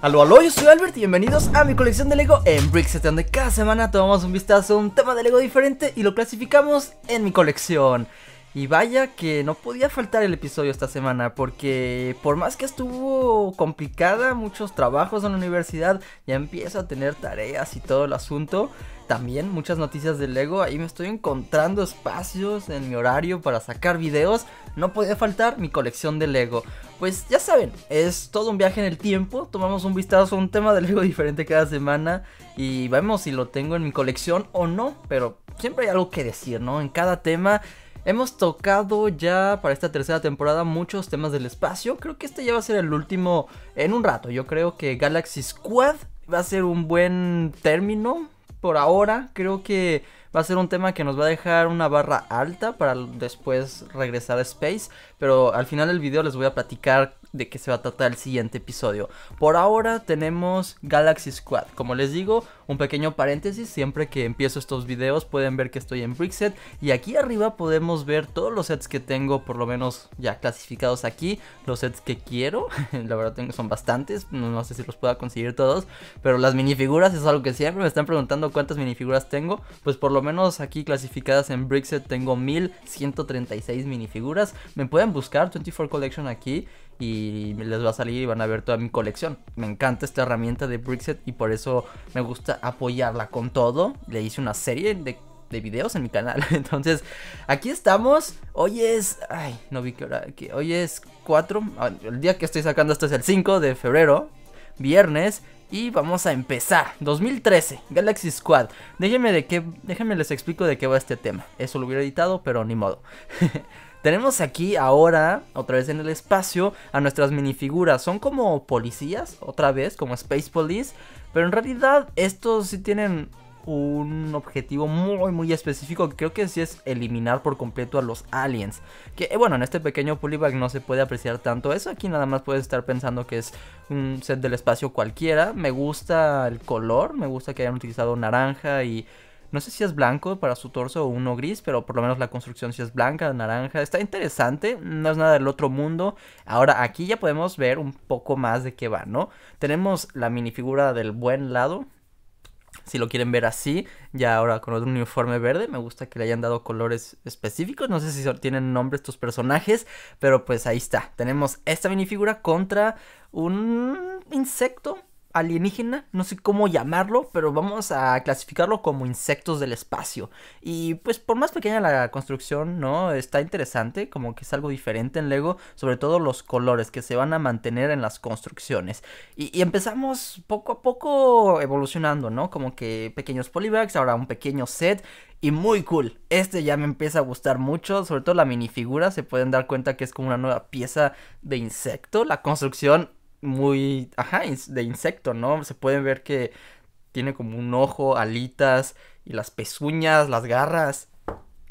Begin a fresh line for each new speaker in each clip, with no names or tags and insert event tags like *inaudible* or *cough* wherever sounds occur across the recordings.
Aló, aló, yo soy Albert y bienvenidos a mi colección de Lego en Bricks, donde cada semana tomamos un vistazo a un tema de Lego diferente y lo clasificamos en mi colección. Y vaya que no podía faltar el episodio esta semana, porque por más que estuvo complicada, muchos trabajos en la universidad, ya empiezo a tener tareas y todo el asunto también muchas noticias de Lego. Ahí me estoy encontrando espacios en mi horario para sacar videos. No podía faltar mi colección de Lego. Pues ya saben, es todo un viaje en el tiempo. Tomamos un vistazo a un tema de Lego *laughs* diferente cada semana. Y vemos si lo tengo en mi colección o no. Pero siempre hay algo que decir, ¿no? En cada tema. Hemos tocado ya para esta tercera temporada muchos temas del espacio. Creo que este ya va a ser el último en un rato. Yo creo que Galaxy Squad va a ser un buen término por ahora creo que va a ser un tema que nos va a dejar una barra alta para después regresar a Space. Pero al final del video les voy a platicar de qué se va a tratar el siguiente episodio. Por ahora tenemos Galaxy Squad. Como les digo, un pequeño paréntesis, siempre que empiezo estos videos pueden ver que estoy en Brickset y aquí arriba podemos ver todos los sets que tengo, por lo menos ya clasificados aquí, los sets que quiero, *laughs* la verdad tengo, son bastantes, no, no sé si los pueda conseguir todos, pero las minifiguras es algo que siempre me están preguntando cuántas minifiguras tengo, pues por lo menos aquí clasificadas en Brickset tengo 1136 minifiguras, me pueden buscar 24 Collection aquí y les va a salir y van a ver toda mi colección. Me encanta esta herramienta de Brickset y por eso me gusta apoyarla con todo. Le hice una serie de, videos en mi canal. *laughs* Entonces, aquí estamos. Hoy es... Ay, no vi qué hora... Que hoy es 4... Ah, el día que estoy sacando esto es el 5 de febrero. Viernes. Y vamos a empezar. 2013, Galaxy Squad. Déjenme de qué, déjenme les explico de qué va este tema. Eso lo hubiera editado, pero ni modo. *laughs* Tenemos aquí ahora, otra vez en el espacio, a nuestras minifiguras. Son como policías, otra vez, como Space Police. Pero en realidad estos sí tienen un objetivo muy muy específico creo que sí es eliminar por completo a los aliens. Que eh, bueno, en este pequeño pullback no se puede apreciar tanto eso, aquí nada más puedes estar pensando que es un set del espacio cualquiera. Me gusta el color, me gusta que hayan utilizado naranja y no sé si es blanco para su torso o uno gris, pero por lo menos la construcción sí es blanca, naranja. Está interesante, no es nada del otro mundo. Ahora aquí ya podemos ver un poco más de qué va, ¿no? Tenemos la minifigura del buen lado. Si lo quieren ver así, ya ahora con un uniforme verde, me gusta que le hayan dado colores específicos, no sé si tienen nombre estos personajes, pero pues ahí está. Tenemos esta minifigura contra un insecto, alienígena, no sé cómo llamarlo, pero vamos a clasificarlo como insectos del espacio. Y pues por más pequeña la construcción, ¿no? Está interesante, como que es algo diferente en Lego, sobre todo los colores que se van a mantener en las construcciones. Y, empezamos poco a poco evolucionando, ¿no? Como que pequeños polybags, ahora un pequeño set. Y muy cool. Este ya me empieza a gustar mucho. Sobre todo la minifigura. Se pueden dar cuenta que es como una nueva pieza de insecto. La construcción muy, ajá, de insecto, ¿no? Se pueden ver que tiene como un ojo, alitas y las pezuñas, las garras.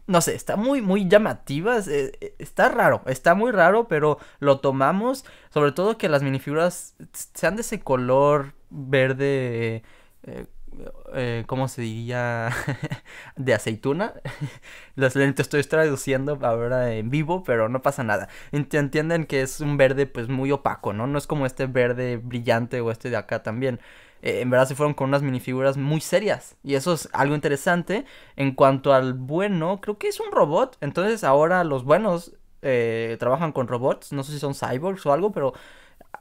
No sé, está muy, muy llamativas eh, eh, Está raro, está muy raro, pero lo tomamos. Sobre todo que las minifiguras sean de ese color verde eh, eh, ¿cómo se diría? *laughs* de aceituna. *laughs* Los lentes estoy traduciendo ahora en vivo, pero no pasa nada. Entienden que es un verde pues muy opaco, ¿no? No es como este verde brillante o este de acá también. Eh, en verdad se fueron con unas minifiguras muy serias. Y eso es algo interesante. En cuanto al bueno, creo que es un robot. Entonces ahora los buenos eh, trabajan con robots. No sé si son cyborgs o algo, pero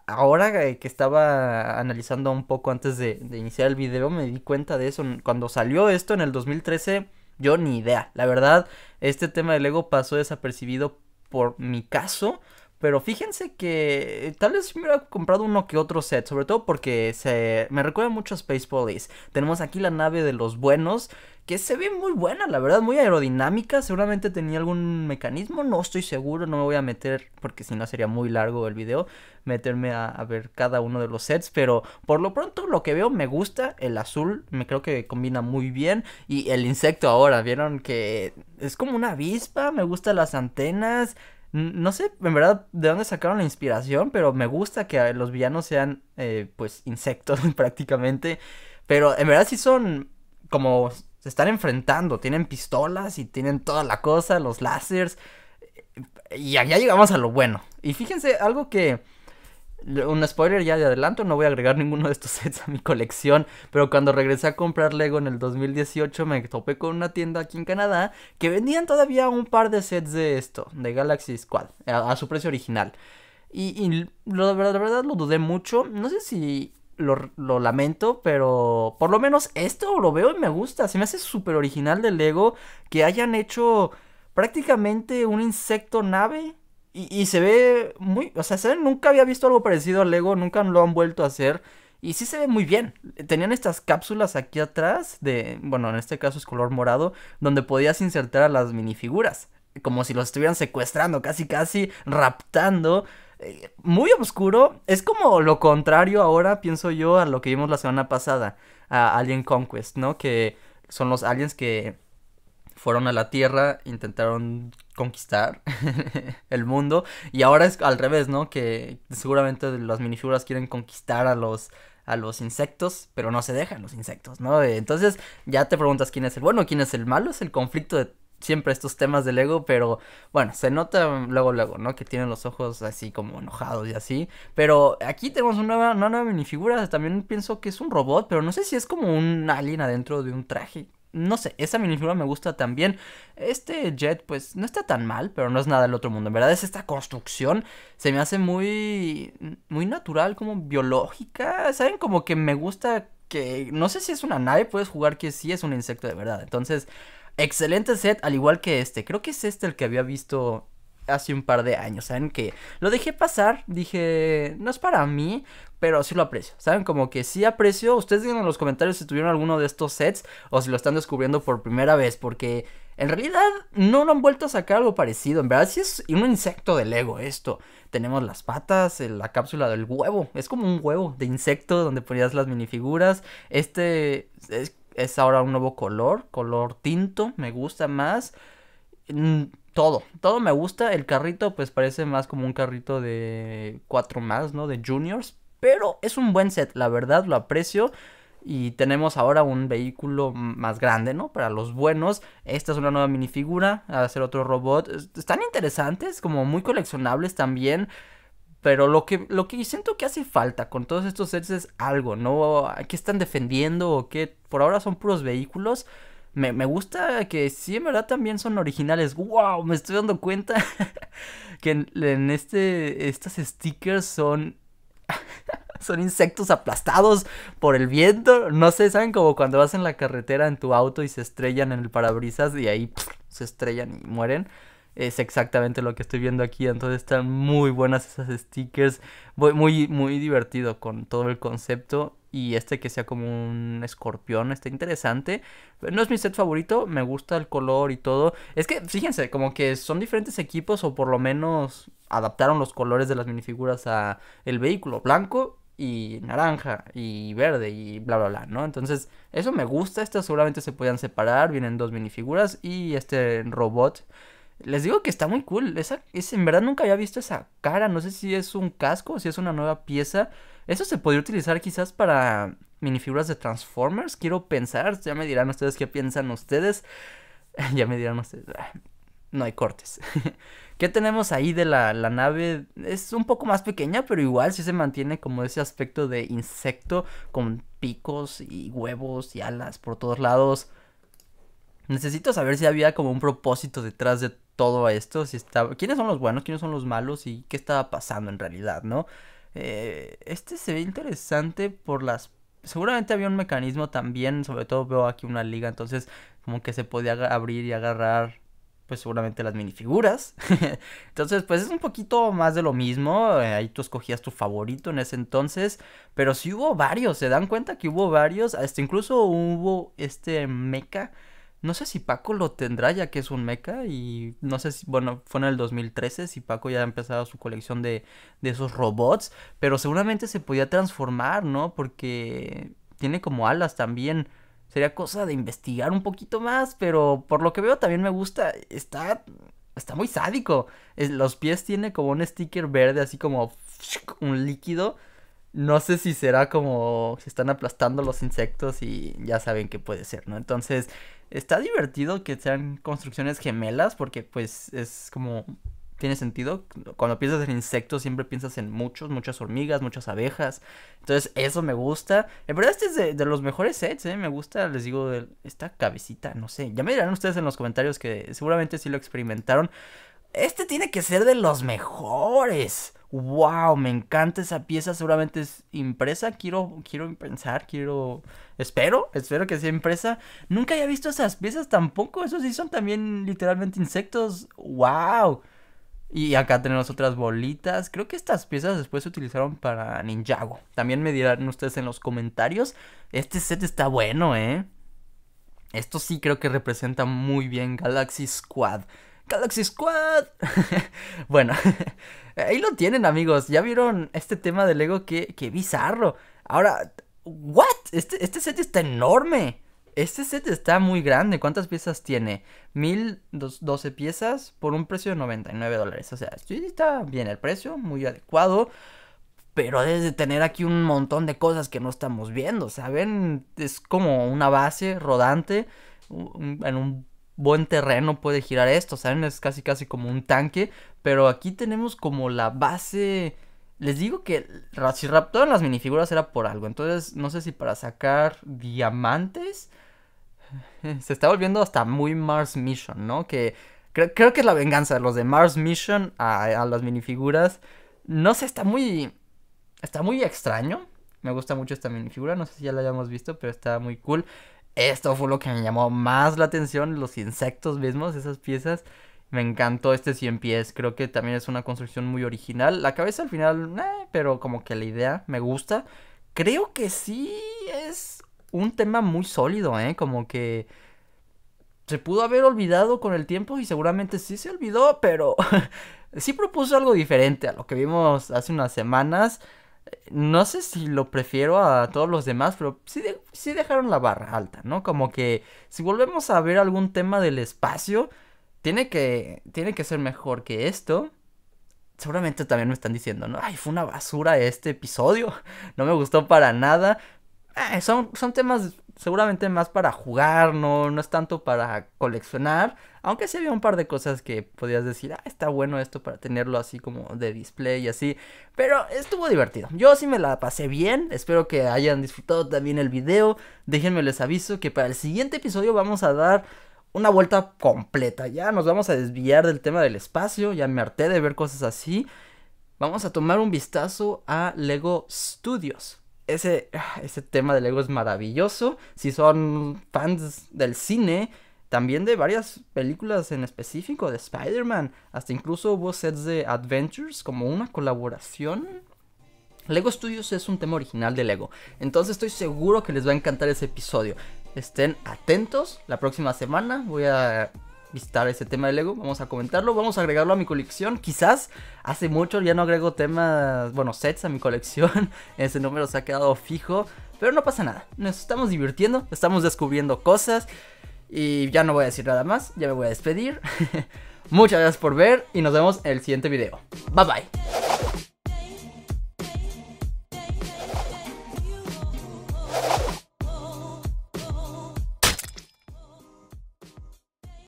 ahora eh, que estaba analizando un poco antes de, iniciar el video, me di cuenta de eso. Cuando salió esto en el 2013, yo ni idea. La verdad, este tema del ego pasó desapercibido por mi caso. Pero fíjense que eh, tal vez me hubiera comprado uno que otro set, sobre todo porque se me recuerda mucho a Space Police. Tenemos aquí la nave de los buenos que se ve muy buena, la verdad, muy aerodinámica. Seguramente tenía algún mecanismo, no estoy seguro, no me voy a meter, porque si no sería muy largo el video, meterme a, ver cada uno de los sets. Pero por lo pronto lo que veo me gusta, el azul me creo que combina muy bien. Y el insecto ahora, vieron que es como una avispa, me gustan las antenas. No sé, en verdad, de dónde sacaron la inspiración, pero me gusta que los villanos sean, eh, pues, insectos *laughs* prácticamente. Pero en verdad sí son como se están enfrentando, tienen pistolas y tienen toda la cosa, los lásers, Y allá llegamos a lo bueno. Y fíjense, algo que... Un spoiler ya de adelanto, no voy a agregar ninguno de estos *laughs* sets a mi colección, pero cuando regresé a comprar Lego en el 2018 me topé con una tienda aquí en Canadá que vendían todavía un par de sets de esto, de Galaxy Squad, a, su precio original. Y, la verdad lo dudé mucho, no sé si lo, lamento, pero por lo menos esto lo veo y me gusta. Se me hace súper original de Lego que hayan hecho prácticamente un insecto nave. Y, se ve muy. O sea, nunca había visto algo parecido al Lego, nunca lo han vuelto a hacer. Y sí se ve muy bien. Tenían estas cápsulas aquí atrás, de. Bueno, en este caso es color morado, donde podías insertar a las minifiguras. Como si los estuvieran secuestrando, casi, casi raptando muy oscuro. Es como lo contrario ahora, pienso yo, a lo que vimos la semana pasada, a Alien Conquest, ¿no? Que son los aliens que fueron a la Tierra, intentaron conquistar *laughs* el mundo y ahora es al revés, ¿no? Que seguramente las minifiguras quieren conquistar a los a los insectos, pero no se dejan los insectos, ¿no? Entonces ya te preguntas quién es el bueno, quién es el malo, es el conflicto de siempre estos temas del ego, pero bueno, se nota luego, luego, ¿no? Que tienen los ojos así como enojados y así. Pero aquí tenemos una, nueva, una nueva minifigura. También pienso que es un robot, pero no sé si es como un alien adentro de un traje. No sé, esa minifigura me gusta también. Este jet, pues, no está tan mal, pero no es nada del otro mundo. En verdad es esta construcción. Se me hace muy. muy natural, como biológica. ¿Saben? Como que me gusta que. No sé si es una nave, puedes jugar que sí es un insecto de verdad. Entonces. Excelente set, al igual que este. Creo que es este el que había visto hace un par de años, ¿saben? Que lo dejé pasar, dije, no es para mí, pero sí lo aprecio, ¿saben? Como que sí aprecio. Ustedes digan en los comentarios si tuvieron alguno de estos sets o si lo están descubriendo por primera vez, porque en realidad no lo han vuelto a sacar algo parecido. En verdad, sí es un insecto de Lego esto. Tenemos las patas, la cápsula del huevo. Es como un huevo de insecto donde ponías las minifiguras. Este. Es es ahora un nuevo color, color tinto, me gusta más. Mm, todo, todo me gusta. El carrito pues parece más como un carrito de 4 más, ¿no? De juniors. Pero es un buen set, la verdad, lo aprecio. Y tenemos ahora un vehículo más grande, ¿no? Para los buenos. Esta es una nueva minifigura. Va a ser otro robot. Están interesantes, como muy coleccionables también. Pero lo que, lo que siento que hace falta con todos estos sets es algo, ¿no? ¿Qué están defendiendo o qué? Por ahora son puros vehículos. Me, me gusta que sí, en verdad también son originales. ¡Wow! Me estoy dando cuenta *laughs* que en, este, estas stickers son... *laughs* son insectos aplastados por el viento. No sé, ¿saben? Como cuando vas en la carretera en tu auto y se estrellan en el parabrisas y ahí se estrellan y mueren es exactamente lo que estoy viendo aquí. Entonces están muy buenas esas stickers. Muy, muy divertido con todo el concepto. Y este que sea como un escorpión está interesante. No es mi set favorito, me gusta el color y todo. Es que, fíjense, como que son diferentes equipos o por lo menos adaptaron los colores de las minifiguras a el vehículo. Blanco y naranja y verde y bla bla bla, ¿no? Entonces, eso me gusta, estas seguramente se podían separar, vienen dos minifiguras y este robot les digo que está muy cool. Esa, es, en verdad nunca había visto esa cara. No sé si es un casco o si es una nueva pieza. Eso se podría utilizar quizás para minifiguras de Transformers. Quiero pensar. Ya me dirán ustedes qué piensan ustedes. *laughs* ya me dirán ustedes. Ah, no hay cortes. *laughs* ¿Qué tenemos ahí de la, la, nave? Es un poco más pequeña, pero igual sí se mantiene como ese aspecto de insecto con picos y huevos y alas por todos lados. Necesito saber si había como un propósito detrás de todo esto, si estaba, quiénes son los buenos, quiénes son los malos y qué estaba pasando en realidad, ¿no? Eh, este se ve interesante por las... Seguramente había un mecanismo también, sobre todo veo aquí una liga, entonces como que se podía abrir y agarrar pues seguramente las minifiguras. *laughs* entonces, pues es un poquito más de lo mismo. Eh, ahí tú escogías tu favorito en ese entonces. Pero si hubo varios. Se dan cuenta que hubo varios. Hasta incluso hubo este mecha no sé si Paco lo tendrá ya que es un mecha y no sé si, bueno, fue en el 2013 si Paco ya ha empezado su colección de, de esos robots, pero seguramente se podía transformar, ¿no? Porque tiene como alas también. Sería cosa de investigar un poquito más, pero por lo que veo también me gusta. Está, está muy sádico. los pies tiene como un sticker verde, así como un líquido no sé si será como se están aplastando los insectos y ya saben que puede ser, ¿no? Entonces, está divertido que sean construcciones gemelas porque pues es como tiene sentido. Cuando piensas en insectos siempre piensas en muchos, muchas hormigas, muchas abejas. Entonces, eso me gusta. En verdad este es de, los mejores sets, ¿eh? Me gusta, les digo, esta cabecita, no sé. Ya me dirán ustedes en los comentarios que seguramente sí lo experimentaron. Este tiene que ser de los mejores. Wow, me encanta esa pieza. Seguramente es impresa. Quiero, quiero pensar, quiero. Espero, espero que sea impresa. Nunca había visto esas piezas tampoco. Esos sí son también literalmente insectos. Wow. Y acá tenemos otras bolitas. Creo que estas piezas después se utilizaron para Ninjago. También me dirán ustedes en los comentarios. Este set está bueno, ¿eh? Esto sí creo que representa muy bien Galaxy Squad. Galaxy Squad. *laughs* bueno, *laughs* ahí lo tienen amigos. Ya vieron este tema de Lego, Que bizarro. Ahora, ¿what? Este, este, set está enorme. Este set está muy grande. ¿Cuántas piezas tiene? 1012 piezas por un precio de 99 dólares. O sea, está bien el precio, muy adecuado. Pero debes de tener aquí un montón de cosas que no estamos viendo, ¿saben? Es como una base rodante en un buen terreno puede girar esto, ¿saben? Es casi casi como un tanque, pero aquí tenemos como la base... Les digo que si en las minifiguras era por algo, entonces no sé si para sacar diamantes... *laughs* Se está volviendo hasta muy Mars Mission, ¿no? Que creo, que es la venganza de los de Mars Mission a, a las minifiguras. No sé, está muy... Está muy extraño. Me gusta mucho esta minifigura, no sé si ya la hayamos visto, pero está muy cool. Esto fue lo que me llamó más la atención, los insectos mismos, esas piezas. Me encantó este 100 pies, creo que también es una construcción muy original. La cabeza al final, eh, pero como que la idea me gusta. Creo que sí es un tema muy sólido, ¿eh? Como que se pudo haber olvidado con el tiempo y seguramente sí se olvidó, pero *laughs* sí propuso algo diferente a lo que vimos hace unas semanas no sé si lo prefiero a todos los demás, pero sí, dejaron la barra alta, ¿no? Como que si volvemos a ver algún tema del espacio, tiene que, tiene que ser mejor que esto. Seguramente también me están diciendo, ¿no? Ay, fue una basura este episodio, *laughs* no me gustó para nada. Eh, son, son temas seguramente más para jugar, no, no es tanto para coleccionar. Aunque sí había un par de cosas que podías decir, ah, está bueno esto para tenerlo así como de display y así. Pero estuvo divertido. Yo sí me la pasé bien. Espero que hayan disfrutado también el video. Déjenme les aviso que para el siguiente episodio vamos a dar una vuelta completa. Ya nos vamos a desviar del tema del espacio. Ya me harté de ver cosas así. Vamos a tomar un vistazo a Lego Studios ese, ese tema de LEGO es maravilloso. Si son fans del cine, también de varias películas en específico de Spider-Man. Hasta incluso hubo sets de Adventures como una colaboración. Lego Studios es un tema original de Lego. Entonces estoy seguro que les va a encantar ese episodio. Estén atentos. La próxima semana voy a visitar ese tema de Lego. Vamos a comentarlo, vamos a agregarlo a mi colección. Quizás hace mucho ya no agrego temas, bueno, sets a mi colección. *laughs* ese número se ha quedado fijo. Pero no pasa nada, nos estamos divirtiendo, estamos descubriendo cosas. Y ya no voy a decir nada más, ya me voy a despedir. *laughs* Muchas gracias por ver y nos vemos en el siguiente video. Bye bye.